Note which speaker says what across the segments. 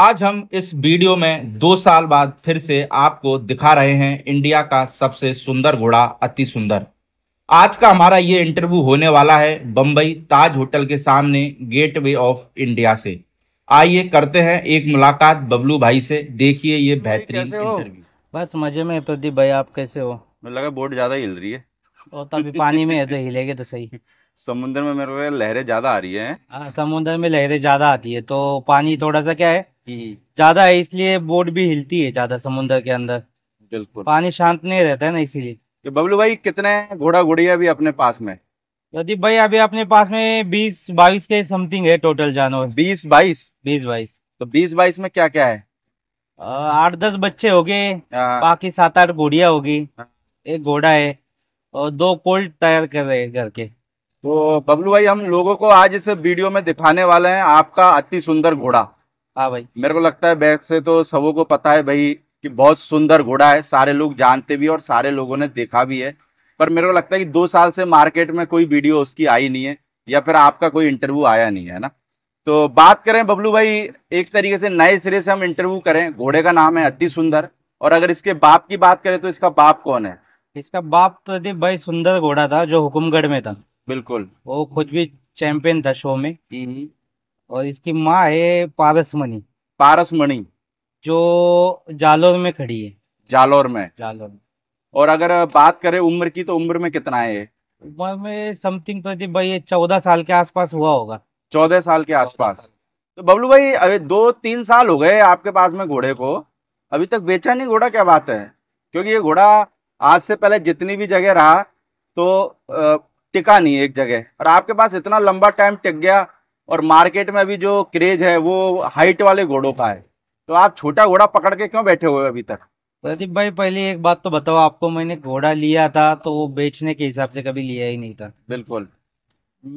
Speaker 1: आज हम इस वीडियो में दो साल बाद फिर से आपको दिखा रहे हैं इंडिया का सबसे सुंदर घोड़ा अति सुंदर आज का हमारा ये इंटरव्यू होने वाला है बम्बई ताज होटल के सामने गेटवे ऑफ इंडिया से आइए करते हैं एक मुलाकात बबलू भाई से देखिए ये बेहतरीन
Speaker 2: इंटरव्यू बस मजे में प्रदीप भाई आप कैसे हो लगा
Speaker 1: बोट ज्यादा हिल रही है
Speaker 2: और तो पानी में है तो हिलेगे तो सही समुद्र
Speaker 1: में मेरे को लहरें ज्यादा आ रही है आ,
Speaker 2: हाँ, समुद्र में लहरें ज्यादा आती है तो पानी थोड़ा सा क्या है ज्यादा है इसलिए बोट भी हिलती है ज्यादा समुन्द्र के अंदर बिल्कुल पानी शांत नहीं रहता है ना इसीलिए बबलू भाई कितने
Speaker 1: घोड़ा घोड़िया भी अपने पास में
Speaker 2: प्रदीप भाई अभी अपने पास में बीस बाईस के समथिंग है टोटल जानवर बीस बाईस बीस बाईस तो बीस बाईस में क्या क्या है आठ दस बच्चे हो गए हाँ। बाकी सात आठ घोड़िया होगी हाँ। एक घोड़ा है और दो कोल्ड तैयार कर रहे हैं घर के तो
Speaker 1: बबलू भाई हम लोगों को आज इस वीडियो में दिखाने वाले हैं आपका अति सुंदर घोड़ा हाँ भाई मेरे को लगता है बैग से तो सब को पता है भाई कि बहुत सुंदर घोड़ा है सारे लोग जानते भी और सारे लोगों ने देखा भी है पर मेरे को लगता है कि दो साल से मार्केट में कोई वीडियो उसकी आई नहीं है या फिर आपका कोई इंटरव्यू आया नहीं है ना तो बात करें बबलू भाई एक तरीके से नए सिरे से हम इंटरव्यू करें घोड़े का नाम है अति सुंदर और अगर इसके बाप की बात करें तो इसका बाप
Speaker 2: कौन है इसका बाप प्रदीप तो भाई सुंदर घोड़ा था जो हुकुमगढ़ में था बिल्कुल वो खुद भी चैंपियन था शो में हम्म। और इसकी माँ है पारसमणि पारसमणि जो जालोर में खड़ी है जालोर में जालोर में
Speaker 1: और अगर बात करें उम्र की तो उम्र में कितना है
Speaker 2: उम्र में समथिंग प्रदीप तो भाई चौदह साल के आसपास हुआ होगा चौदह साल के आसपास तो बबलू भाई अभी दो तीन साल
Speaker 1: हो गए आपके पास में घोड़े को अभी तक बेचा नहीं घोड़ा क्या बात है क्योंकि ये घोड़ा आज से पहले जितनी भी जगह रहा तो टिका नहीं एक जगह और आपके पास इतना लंबा टाइम टिक गया और मार्केट में अभी जो क्रेज है वो हाइट वाले घोड़ों का है तो आप छोटा घोड़ा पकड़ के क्यों बैठे हुए अभी तक
Speaker 2: प्रदीप भाई पहले एक बात तो बताओ आपको मैंने घोड़ा लिया था तो वो बेचने के हिसाब से कभी लिया ही नहीं था बिल्कुल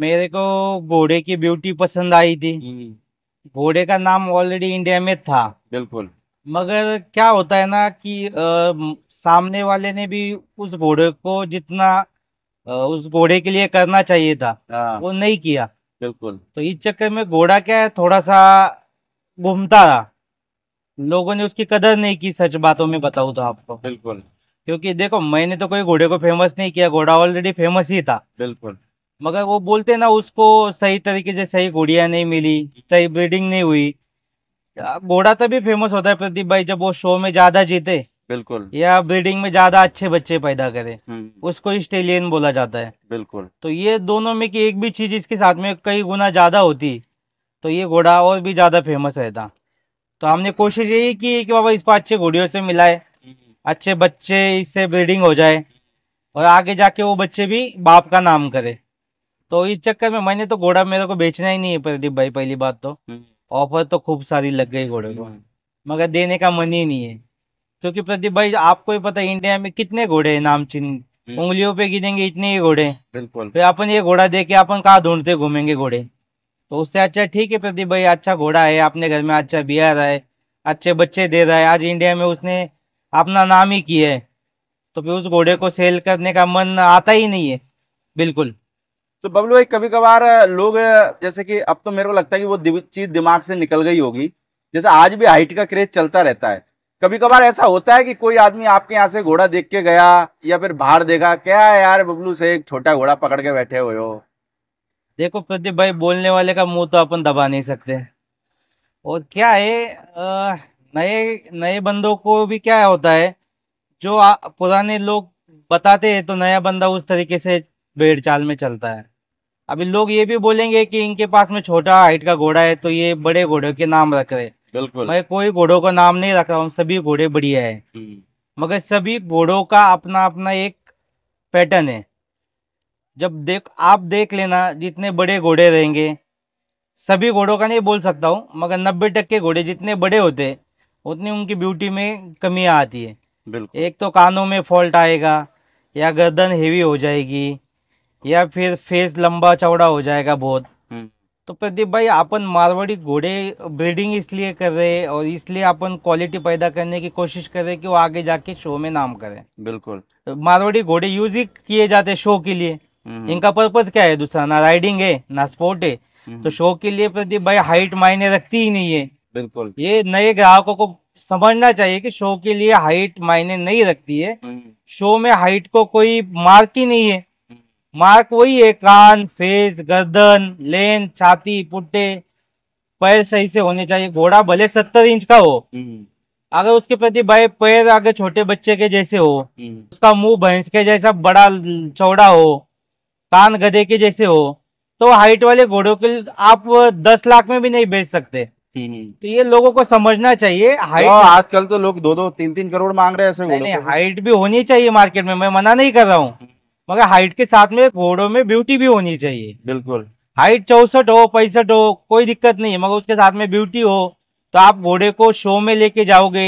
Speaker 2: मेरे को घोड़े की ब्यूटी पसंद आई थी हम्म। घोड़े का नाम ऑलरेडी इंडिया में था बिल्कुल मगर क्या होता है ना कि आ, सामने वाले ने भी उस घोड़े को जितना आ, उस घोड़े के लिए करना चाहिए था आ, हाँ। वो नहीं किया बिल्कुल तो इस चक्कर में घोड़ा क्या है थोड़ा सा घूमता था लोगों ने उसकी कदर नहीं की सच बातों में बताऊँ तो आपको बिल्कुल क्योंकि देखो मैंने तो कोई घोड़े को फेमस नहीं किया घोड़ा ऑलरेडी फेमस ही था बिल्कुल मगर वो बोलते ना उसको सही तरीके से सही घोड़िया नहीं मिली सही ब्रीडिंग नहीं हुई घोड़ा तभी फेमस होता है प्रदीप भाई जब वो शो में ज्यादा जीते बिल्कुल या ब्रीडिंग में ज्यादा अच्छे बच्चे पैदा करे हम्म। उसको स्टेलियन बोला जाता है बिल्कुल तो ये दोनों में की एक भी चीज इसके साथ में कई गुना ज्यादा होती तो ये घोड़ा और भी ज्यादा फेमस रहता तो हमने कोशिश यही की कि बाबा इसको अच्छे घोड़ियों से मिलाए अच्छे बच्चे इससे ब्रीडिंग हो जाए और आगे जाके वो बच्चे भी बाप का नाम करे तो इस चक्कर में मैंने तो घोड़ा मेरे को बेचना ही नहीं है प्रदीप भाई पहली बात तो ऑफर हम्म। तो खूब सारी लग गई घोड़े को हम्म। मगर देने का मन ही नहीं है क्योंकि प्रदीप भाई आपको ही पता है इंडिया में कितने घोड़े हैं नामचीन हम्म। उंगलियों पे गिनेंगे इतने ही घोड़े बिल्कुल फिर अपन ये घोड़ा दे के अपन कहा ढूंढते घूमेंगे घोड़े तो उससे अच्छा ठीक है प्रदीप भाई अच्छा घोड़ा है अपने घर में अच्छा बिया रहा है अच्छे बच्चे दे रहा है आज इंडिया में उसने अपना नाम ही किया है तो फिर उस घोड़े को सेल करने का मन आता ही नहीं है बिल्कुल तो बबलू भाई कभी
Speaker 1: कभार लोग जैसे कि अब तो मेरे को लगता है कि वो चीज दिमाग से निकल गई होगी जैसे आज भी हाइट का क्रेज चलता रहता है कभी कभार ऐसा होता है कि कोई आदमी आपके यहाँ से घोड़ा देख के गया या फिर बाहर देखा क्या है यार बबलू से एक छोटा घोड़ा पकड़ के बैठे हुए हो
Speaker 2: देखो प्रदीप भाई बोलने वाले का मुंह तो अपन दबा नहीं सकते और क्या है नए नए बंदों को भी क्या होता है जो पुराने लोग बताते हैं तो नया बंदा उस तरीके से भेड़ चाल में चलता है अभी लोग ये भी बोलेंगे कि इनके पास में छोटा हाइट का घोड़ा है तो ये बड़े घोड़े के नाम रख रहे बिल्कुल मैं कोई घोड़ों का नाम नहीं रख रहा हूँ सभी घोड़े बढ़िया है हम्म। मगर सभी घोड़ों का अपना अपना एक पैटर्न है जब देख आप देख लेना जितने बड़े घोड़े रहेंगे सभी घोड़ों का नहीं बोल सकता हूँ मगर नब्बे टक्के घोड़े जितने बड़े होते उतनी उनकी ब्यूटी में कमी आती है बिल्कुल एक तो कानों में फॉल्ट आएगा या गर्दन हेवी हो जाएगी या फिर फेस लंबा चौड़ा हो जाएगा बहुत हम्म। तो प्रदीप भाई अपन मारवाड़ी घोड़े ब्रीडिंग इसलिए कर रहे हैं और इसलिए अपन क्वालिटी पैदा करने की कोशिश कर रहे हैं कि वो आगे जाके शो में नाम करें बिल्कुल मारवाड़ी घोड़े यूज ही किए जाते हैं शो के लिए हम्म। इनका पर्पज क्या है दूसरा ना राइडिंग है ना स्पोर्ट है हम्म। तो शो के लिए प्रदीप भाई हाइट मायने रखती ही नहीं है बिल्कुल ये नए ग्राहकों को समझना चाहिए कि शो के लिए हाइट मायने नहीं रखती है शो हम्म। में हाइट को कोई मार्क ही नहीं है मार्क वही है कान फेस गर्दन लेन छाती पुट्टे पैर सही से होने चाहिए घोड़ा भले सत्तर इंच का हो हम्म। अगर उसके प्रति भाई पैर आगे छोटे बच्चे के जैसे हो हम्म। उसका मुंह भैंस के जैसा बड़ा चौड़ा हो कान गधे के जैसे हो तो हाइट वाले घोड़ों के आप दस लाख में भी नहीं बेच सकते हम्म, तो ये लोगों को समझना चाहिए हाइट तो आजकल तो लोग दो दो तीन तीन करोड़ मांग रहे हैं ऐसे नहीं, नहीं हाइट भी होनी चाहिए मार्केट में मैं मना नहीं कर रहा हूँ मगर हाइट के साथ में घोड़ों में ब्यूटी भी होनी चाहिए बिल्कुल हाइट चौसठ हो पैंसठ हो कोई दिक्कत नहीं है मगर उसके साथ में ब्यूटी हो तो आप घोड़े को शो में लेके जाओगे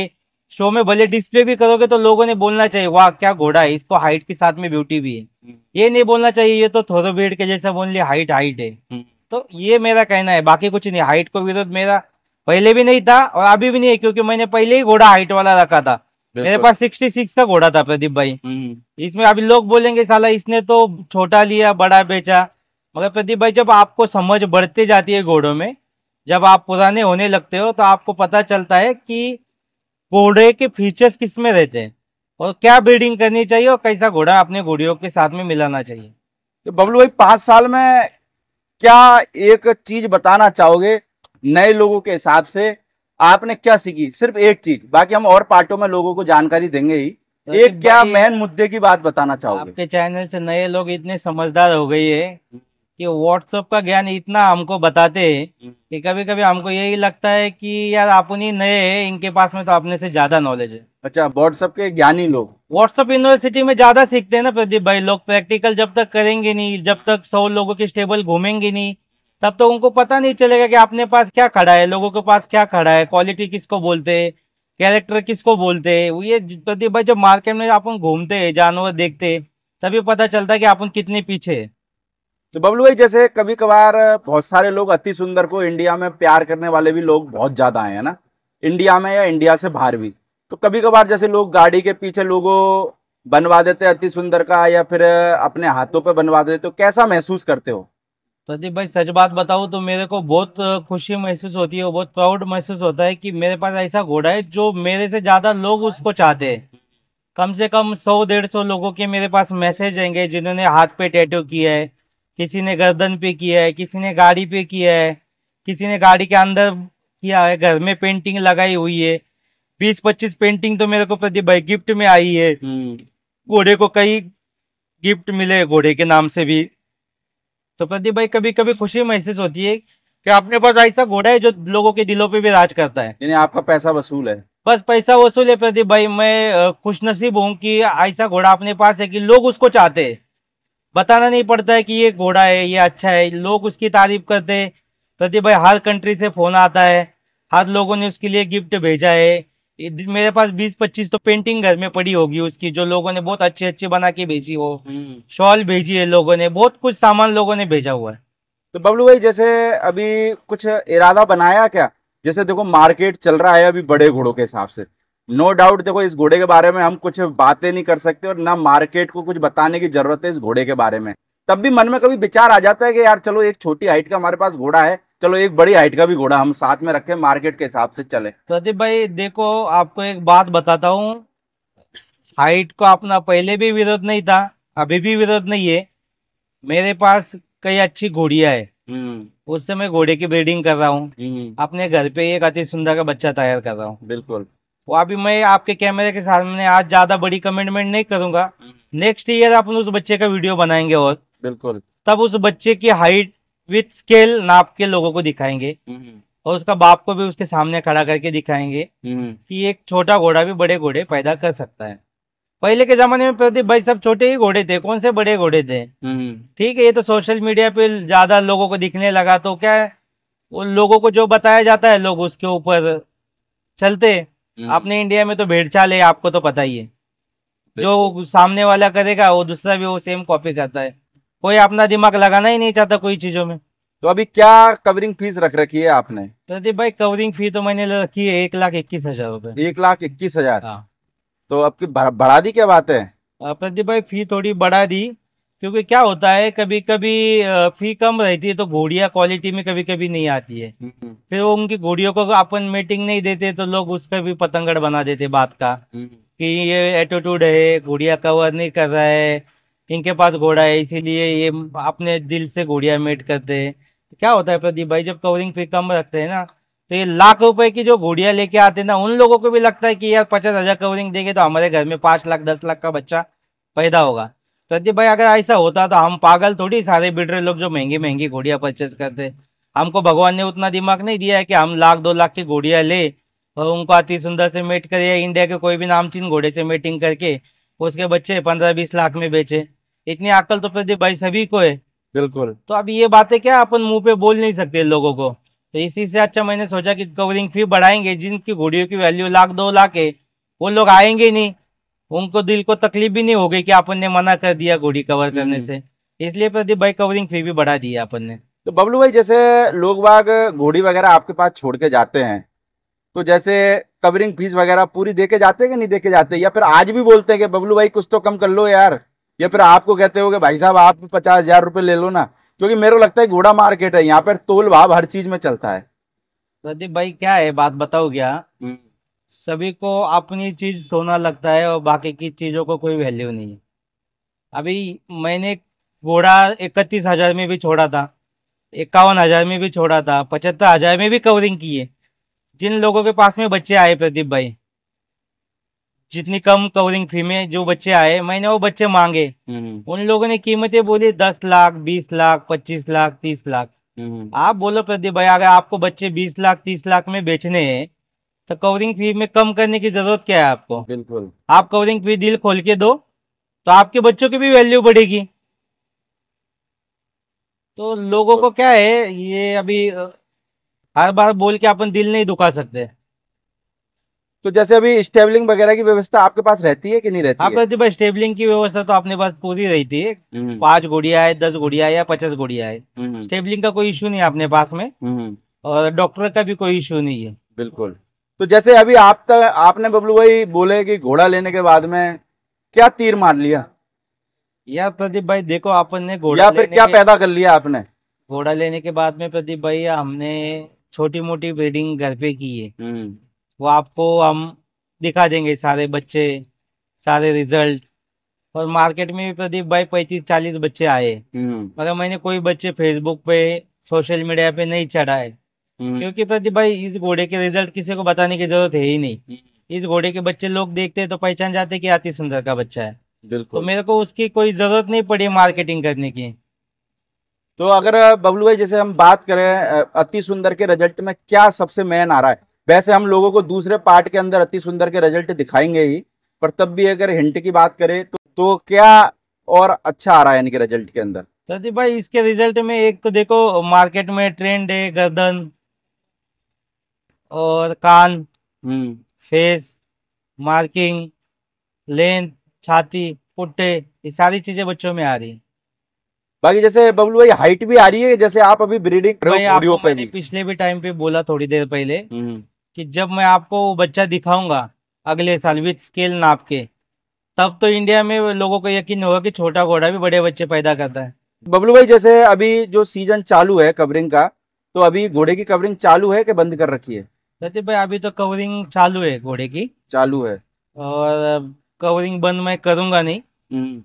Speaker 2: शो में भले डिस्प्ले भी करोगे तो लोगों ने बोलना चाहिए वाह क्या घोड़ा है इसको हाइट के साथ में ब्यूटी भी है हम्म। ये नहीं बोलना चाहिए ये तो भीड़ के जैसा बोल लिया हाइट हाइट है हम्म। तो ये मेरा कहना है बाकी कुछ नहीं हाइट को विरोध मेरा पहले भी नहीं था और अभी भी नहीं है क्योंकि मैंने पहले ही घोड़ा हाइट वाला रखा था मेरे पास सिक्सटी सिक्स का घोड़ा था प्रदीप भाई हम्म। इसमें अभी लोग बोलेंगे साला इसने तो छोटा लिया बड़ा बेचा मगर प्रदीप भाई जब आपको समझ बढ़ते जाती है घोड़ों में जब आप पुराने होने लगते हो तो आपको पता चलता है कि घोड़े के फीचर्स किस में रहते हैं और क्या ब्रीडिंग करनी चाहिए और कैसा घोड़ा अपने घोड़ियों के साथ में मिलाना चाहिए तो बबलू भाई पांच साल में क्या एक चीज बताना चाहोगे नए लोगों के हिसाब से आपने
Speaker 1: क्या सीखी सिर्फ एक चीज बाकी हम और पार्टों में लोगों को जानकारी देंगे ही तो एक क्या मेन मुद्दे की बात बताना चाहूंगा आपके
Speaker 2: चैनल से नए लोग इतने समझदार हो गए है कि व्हाट्सअप का ज्ञान इतना हमको बताते हैं कि कभी कभी हमको यही लगता है कि यार आप ही नए हैं इनके पास में तो अपने से ज्यादा नॉलेज है अच्छा व्हाट्सएप के ज्ञानी लोग व्हाट्सएप यूनिवर्सिटी में ज्यादा सीखते हैं ना प्रदीप भाई लोग प्रैक्टिकल जब तक करेंगे नहीं जब तक सौ लोगों के स्टेबल घूमेंगे नहीं तब तो उनको पता नहीं चलेगा कि आपने पास क्या खड़ा है लोगों के पास क्या खड़ा है क्वालिटी किसको बोलते हैं कैरेक्टर किसको बोलते हैं ये भाई जब मार्केट में अपन घूमते हैं जानवर देखते तभी पता चलता है कि अपन कितने पीछे है तो बबलू भाई जैसे कभी
Speaker 1: कभार बहुत सारे लोग अति सुंदर को इंडिया में प्यार करने वाले भी लोग बहुत ज्यादा आए हैं ना इंडिया में या इंडिया से बाहर भी तो कभी कभार जैसे लोग गाड़ी के पीछे लोगों बनवा देते अति सुंदर का या फिर अपने हाथों पर बनवा देते तो कैसा महसूस करते हो
Speaker 2: प्रदीप भाई सच बात बताऊं तो मेरे को बहुत खुशी महसूस होती है बहुत प्राउड महसूस होता है कि मेरे पास ऐसा घोड़ा है जो मेरे से ज़्यादा लोग उसको चाहते हैं कम से कम सौ डेढ़ सौ लोगों के मेरे पास मैसेज आएंगे जिन्होंने हाथ पे टैटू किया है किसी ने गर्दन पे किया है किसी ने गाड़ी पे किया है किसी ने गाड़ी के अंदर किया है घर में पेंटिंग लगाई हुई है बीस पच्चीस पेंटिंग तो मेरे को प्रदीप भाई गिफ्ट में आई है हम्म। घोड़े को कई गिफ्ट मिले घोड़े के नाम से भी तो प्रदीप भाई कभी कभी खुशी महसूस होती है कि अपने पास ऐसा घोड़ा है जो लोगों के दिलों पे भी राज करता है यानी आपका
Speaker 1: पैसा वसूल है
Speaker 2: बस पैसा वसूल है प्रदीप भाई मैं खुशनसीब हूँ कि ऐसा घोड़ा अपने पास है कि लोग उसको चाहते है बताना नहीं पड़ता है कि ये घोड़ा है ये अच्छा है लोग उसकी तारीफ करते है प्रदीप भाई हर कंट्री से फोन आता है हर लोगों ने उसके लिए गिफ्ट भेजा है मेरे पास बीस पच्चीस तो पेंटिंग घर में पड़ी होगी उसकी जो लोगों ने बहुत अच्छे अच्छे बना के भेजी हो शॉल हम्म। भेजी है लोगों ने बहुत कुछ सामान लोगों ने भेजा हुआ है
Speaker 1: तो बबलू भाई जैसे अभी कुछ इरादा बनाया क्या जैसे देखो मार्केट चल रहा है अभी बड़े घोड़ों के हिसाब से नो no डाउट देखो इस घोड़े के बारे में हम कुछ बातें नहीं कर सकते और ना मार्केट को कुछ बताने की जरूरत है इस घोड़े के बारे में तब भी मन में कभी विचार आ जाता है कि यार चलो एक छोटी हाइट का हमारे पास घोड़ा है चलो एक बड़ी हाइट का भी घोड़ा हम साथ में रखें मार्केट के हिसाब से चले
Speaker 2: प्रदीप भाई देखो आपको एक बात बताता हूँ हाइट को अपना पहले भी विरोध नहीं था अभी भी विरोध नहीं है मेरे पास कई अच्छी घोड़िया है हम्म। उससे मैं घोड़े की ब्रीडिंग कर रहा हूँ हम्म। अपने घर पे एक अति सुंदर का बच्चा तैयार कर रहा हूँ बिल्कुल वो अभी मैं आपके कैमरे के सामने आज ज्यादा बड़ी कमिटमेंट नहीं करूंगा नेक्स्ट ईयर अपन उस बच्चे का वीडियो बनाएंगे और बिल्कुल तब उस बच्चे की हाइट विथ स्केल नाप के लोगों को दिखाएंगे हम्म। और उसका बाप को भी उसके सामने खड़ा करके दिखाएंगे हम्म। कि एक छोटा घोड़ा भी बड़े घोड़े पैदा कर सकता है पहले के जमाने में प्रदीप भाई सब छोटे ही घोड़े थे कौन से बड़े घोड़े थे हम्म। ठीक है ये तो सोशल मीडिया पे ज्यादा लोगों को दिखने लगा तो क्या है उन लोगों को जो बताया जाता है लोग उसके ऊपर चलते अपने इंडिया में तो भेड़चाल है आपको तो पता ही है जो सामने वाला करेगा वो दूसरा भी वो सेम कॉपी करता है कोई अपना दिमाग लगाना ही नहीं चाहता कोई चीजों में
Speaker 1: तो अभी क्या कवरिंग फीस रख रखी है आपने
Speaker 2: प्रदीप तो भाई कवरिंग फी तो मैंने रखी है एक लाख इक्कीस हजार रूपए एक लाख इक्कीस हजार हाँ। तो आपकी बढ़ा दी क्या बात है प्रदीप भाई फी थोड़ी बढ़ा दी क्योंकि क्या होता है कभी कभी फी कम रहती है तो घोड़िया क्वालिटी में कभी कभी नहीं आती है हम्म, हम्म। फिर वो उनकी घोड़ियों को अपन मीटिंग नहीं देते तो लोग उसका भी पतंगड़ बना देते बात का हम्म। कि ये एटीट्यूड है घोड़िया कवर नहीं कर रहा है इनके पास घोड़ा है इसीलिए ये अपने दिल से घोड़िया मेट करते हैं क्या होता है प्रदीप भाई जब कवरिंग फी कम रखते हैं ना तो ये लाख रुपए की जो घोड़िया लेके आते हैं ना उन लोगों को भी लगता है कि यार पचास हजार कवरिंग देंगे तो हमारे घर में पांच लाख दस लाख का बच्चा पैदा होगा प्रदीप भाई अगर ऐसा होता तो हम पागल थोड़ी सारे बिडरे लोग जो महंगी महंगी घोड़िया परचेस करते हमको भगवान ने उतना दिमाग नहीं दिया है कि हम लाख दो लाख की घोड़िया ले और उनको अति सुंदर से मेट करे इंडिया के कोई भी नामचीन घोड़े से मेटिंग करके उसके बच्चे पंद्रह बीस लाख में बेचे इतनी अकल तो प्रदीप भाई सभी को है बिल्कुल तो अब ये बातें क्या अपन मुंह पे बोल नहीं सकते लोगों को तो इसी से अच्छा मैंने सोचा कि कवरिंग फी बढ़ाएंगे जिनकी घोड़ियों की वैल्यू लाख दो लाख है वो लोग आएंगे नहीं उनको दिल को तकलीफ भी नहीं होगी कि अपन ने मना कर दिया घोड़ी कवर करने हम्म। से इसलिए प्रदीप भाई कवरिंग फी भी बढ़ा दी है अपन ने
Speaker 1: तो बबलू भाई जैसे लोग बाग घोड़ी वगैरह आपके पास छोड़ के जाते हैं तो जैसे कवरिंग फीस वगैरह पूरी दे के जाते हैं कि नहीं दे के जाते या फिर आज भी बोलते हैं कि बबलू भाई कुछ तो कम कर लो यार या फिर आपको कहते हो भाई साहब आप पचास हजार रुपए ले लो ना क्योंकि मेरे को लगता है घोड़ा मार्केट है यहाँ पर तोल भाव हर चीज में चलता है
Speaker 2: प्रदीप भाई क्या है बात बताओ क्या हम्म। सभी को अपनी चीज सोना लगता है और बाकी की चीजों को कोई वैल्यू नहीं है अभी मैंने घोड़ा इकतीस हजार में भी छोड़ा था इक्यावन हजार में भी छोड़ा था पचहत्तर हजार में भी कवरिंग की है जिन लोगों के पास में बच्चे आए प्रदीप भाई जितनी कम कवरिंग फी में जो बच्चे आए मैंने वो बच्चे मांगे हम्म, हम्म। उन लोगों ने कीमतें बोली दस लाख बीस लाख पच्चीस लाख तीस लाख हम्म, आप बोलो प्रदीप भाई अगर आपको बच्चे बीस लाख तीस लाख में बेचने हैं तो कवरिंग फी में कम करने की जरूरत क्या है आपको बिल्कुल आप कवरिंग फी दिल खोल के दो तो आपके बच्चों की भी वैल्यू बढ़ेगी तो लोगों को क्या है ये अभी हर बार बोल के अपन दिल नहीं दुखा सकते
Speaker 1: तो जैसे अभी स्टेबलिंग वगैरह की व्यवस्था आपके पास रहती है कि नहीं रहती आपके हाँ,
Speaker 2: पास स्टेबलिंग की व्यवस्था तो अपने पास पूरी रहती है हम्म। पांच गुड़िया है दस गुड़िया या पचास गुड़िया है हम्म। स्टेबलिंग का कोई इश्यू नहीं है अपने पास में हम्म। और डॉक्टर का भी कोई इश्यू नहीं है बिल्कुल तो
Speaker 1: जैसे अभी आप तक आपने बबलू भाई बोले कि घोड़ा लेने के बाद में क्या तीर मार लिया
Speaker 2: यार प्रदीप भाई देखो आपन ने घोड़ा या फिर क्या पैदा
Speaker 1: कर लिया आपने
Speaker 2: घोड़ा लेने के बाद में प्रदीप भाई हमने छोटी मोटी ब्रीडिंग घर पे की है वो आपको हम दिखा देंगे सारे बच्चे सारे रिजल्ट और मार्केट में भी प्रदीप भाई पैतीस चालीस बच्चे आए हम्म। मगर मैंने कोई बच्चे फेसबुक पे सोशल मीडिया पे नहीं चढ़ाए हम्म। क्योंकि प्रदीप भाई इस घोड़े के रिजल्ट किसी को बताने की जरूरत है ही नहीं हम्म। इस घोड़े के बच्चे लोग देखते हैं तो पहचान जाते कि अति सुंदर का बच्चा है बिल्कुल तो मेरे को उसकी कोई जरूरत नहीं पड़ी मार्केटिंग करने की तो अगर बबलू भाई
Speaker 1: जैसे हम बात करें अति सुंदर के रिजल्ट में क्या सबसे मेन आ रहा है वैसे हम लोगों को दूसरे पार्ट के अंदर अति सुंदर के रिजल्ट दिखाएंगे ही पर तब भी अगर हिंट की बात करें तो, तो क्या और अच्छा आ रहा है इनके रिजल्ट के अंदर
Speaker 2: प्रदीप भाई इसके रिजल्ट में एक तो देखो मार्केट में ट्रेंड है गर्दन और कान हम्म। फेस मार्किंग लेंथ छाती पुट्टे ये सारी चीजें बच्चों में आ रही है बाकी जैसे बबलू भाई हाइट भी आ रही है जैसे आप अभी ब्रीडिंग पिछले भी टाइम पे बोला थोड़ी देर पहले हम्म। कि जब मैं आपको बच्चा दिखाऊंगा अगले साल विथ स्केल नाप के तब तो इंडिया में लोगों को यकीन होगा कि छोटा घोड़ा भी बड़े बच्चे पैदा करता है
Speaker 1: बबलू भाई जैसे अभी जो सीजन चालू है कवरिंग का तो अभी घोड़े की कवरिंग चालू है कि बंद कर रखी है
Speaker 2: प्रदीप भाई अभी तो कवरिंग चालू है घोड़े की चालू है और कवरिंग बंद मैं करूंगा नहीं हम्म।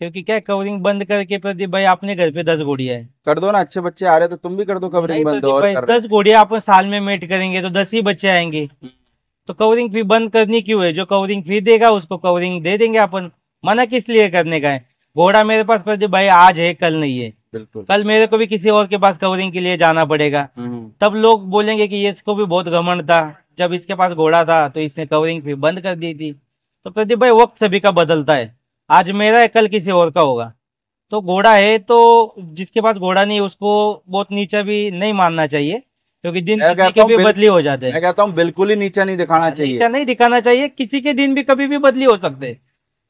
Speaker 2: क्योंकि क्या कवरिंग बंद करके प्रदीप भाई आपने घर पे दस घोड़िया है
Speaker 1: कर दो ना अच्छे बच्चे आ रहे तो तुम भी कर दो कवरिंग बंद और
Speaker 2: दस घोड़िया आप साल में मेट करेंगे तो दस ही बच्चे आएंगे हम्म। तो कवरिंग फी बंद करनी क्यों है जो कवरिंग फी देगा उसको कवरिंग दे देंगे अपन मना किस लिए करने का है घोड़ा मेरे पास प्रदीप भाई आज है कल नहीं है बिल्कुल कल मेरे को भी किसी और के पास कवरिंग के लिए जाना पड़ेगा हम्म, हम्म। तब लोग बोलेंगे की ये इसको भी बहुत घमंड था जब इसके पास घोड़ा था तो इसने कवरिंग फी बंद कर दी थी तो प्रदीप भाई वक्त सभी का बदलता है आज मेरा है कल किसी और का होगा तो घोड़ा है तो जिसके पास घोड़ा नहीं उसको बहुत नीचा भी नहीं मानना चाहिए क्योंकि दिन किसी के भी बदली
Speaker 1: हो जाते हैं कहता हूँ बिल्कुल ही नीचा नहीं
Speaker 2: दिखाना हाँ, चाहिए नीचा नहीं दिखाना चाहिए किसी के दिन भी कभी भी बदली हो सकते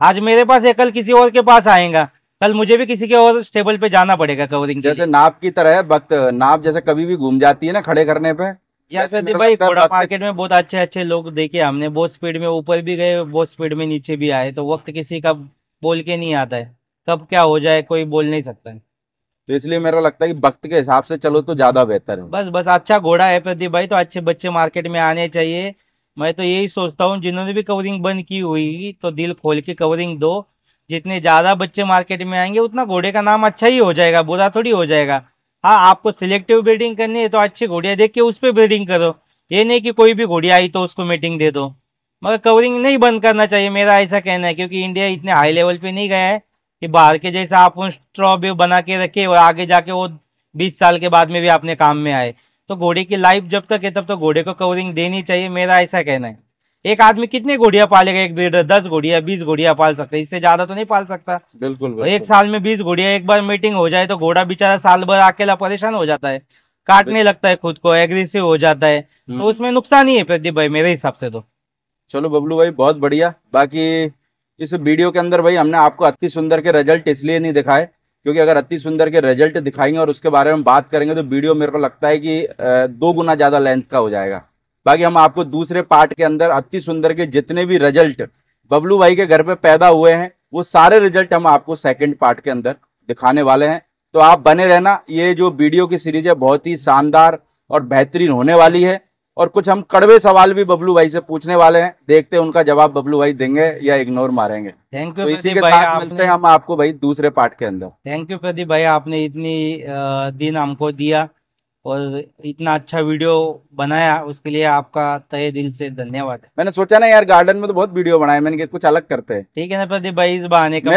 Speaker 2: आज मेरे पास है कल किसी और के पास आएगा कल मुझे भी किसी के और स्टेबल पे जाना पड़ेगा कवरिंग जैसे नाप की तरह है
Speaker 1: वक्त नाप जैसे कभी भी घूम जाती है ना खड़े करने पे
Speaker 2: भाई घोड़ा मार्केट में बहुत अच्छे अच्छे लोग देखे हमने बहुत स्पीड में ऊपर भी गए बहुत स्पीड में नीचे भी आए तो वक्त किसी का बोल के नहीं आता है कब क्या हो जाए कोई बोल नहीं सकता है
Speaker 1: तो इसलिए मेरा लगता है कि वक्त के हिसाब से चलो तो ज्यादा बेहतर है
Speaker 2: बस बस अच्छा घोड़ा है प्रदीप भाई तो अच्छे बच्चे मार्केट में आने चाहिए मैं तो यही सोचता हूँ जिन्होंने भी कवरिंग बंद की हुई तो दिल खोल के कवरिंग दो जितने ज्यादा बच्चे मार्केट में आएंगे उतना घोड़े का नाम अच्छा ही हो जाएगा बुरा थोड़ी हो जाएगा हाँ आपको सिलेक्टिव ब्रीडिंग करनी है तो अच्छी घोड़िया देख के उस पर ब्रीडिंग करो ये नहीं कि कोई भी घोड़िया आई तो उसको मीटिंग दे दो मगर कवरिंग नहीं बंद करना चाहिए मेरा ऐसा कहना है क्योंकि इंडिया इतने हाई लेवल पे नहीं गया है कि बाहर के जैसा आप उन स्ट्रॉबे बना के रखे और आगे जाके वो बीस साल के बाद में भी अपने काम में आए तो घोड़े की लाइफ जब तक है तब तो घोड़े को कवरिंग देनी चाहिए मेरा ऐसा कहना है एक आदमी कितने घोड़िया पालेगा एक ब्रीडर दस घोड़िया बीस घोड़िया पाल सकता है इससे ज्यादा तो नहीं पाल सकता बिल्कुल, बिल्कुल। एक साल में बीस घोड़िया एक बार मीटिंग हो जाए तो घोड़ा बेचारा साल भर अकेला परेशान हो जाता है काटने लगता है खुद को एग्रेसिव हो जाता है तो हम्म। उसमें नुकसान ही है प्रदीप भाई मेरे हिसाब से तो
Speaker 1: चलो बबलू भाई बहुत बढ़िया बाकी इस वीडियो के अंदर भाई हमने आपको अति सुंदर के रिजल्ट इसलिए नहीं दिखाए क्योंकि अगर अति सुंदर के रिजल्ट दिखाएंगे और उसके बारे में बात करेंगे तो वीडियो मेरे को लगता है कि दो गुना ज़्यादा लेंथ का हो जाएगा बाकी हम आपको दूसरे पार्ट के अंदर अति सुंदर के जितने भी रिजल्ट बबलू भाई के घर पे पैदा हुए हैं वो सारे रिजल्ट हम आपको सेकंड पार्ट के अंदर दिखाने वाले हैं तो आप बने रहना ये जो वीडियो की सीरीज है बहुत ही शानदार और बेहतरीन होने वाली है और कुछ हम कड़वे सवाल भी बबलू भाई से पूछने वाले हैं देखते हैं उनका जवाब बबलू भाई देंगे या इग्नोर मारेंगे
Speaker 2: थैंक यू तो इसी के साथ मिलते
Speaker 1: हैं हम आपको भाई दूसरे पार्ट के अंदर
Speaker 2: थैंक यू प्रदीप भाई आपने इतनी दिन हमको दिया और इतना अच्छा वीडियो बनाया उसके लिए आपका तय दिल से धन्यवाद
Speaker 1: मैंने सोचा ना यार गार्डन में तो बहुत वीडियो बनाए मैंने कुछ अलग करते हैं
Speaker 2: ठीक है ना प्रदीप भाई इस बहाने का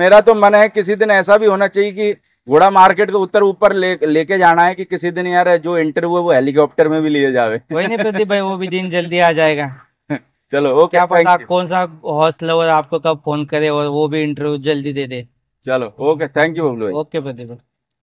Speaker 1: मेरा तो, तो, मन है किसी दिन ऐसा भी होना चाहिए की घोड़ा मार्केट के उत्तर ऊपर ले लेके जाना है कि किसी दिन यार जो इंटरव्यू वो हेलीकॉप्टर में भी लिए जावे
Speaker 2: कोई नहीं प्रदीप भाई वो भी दिन जल्दी आ जाएगा चलो ओके क्या पता कौन सा हौसला और आपको कब फोन करे और वो भी इंटरव्यू जल्दी दे दे चलो okay thank you Bablu okay Pradeep भाई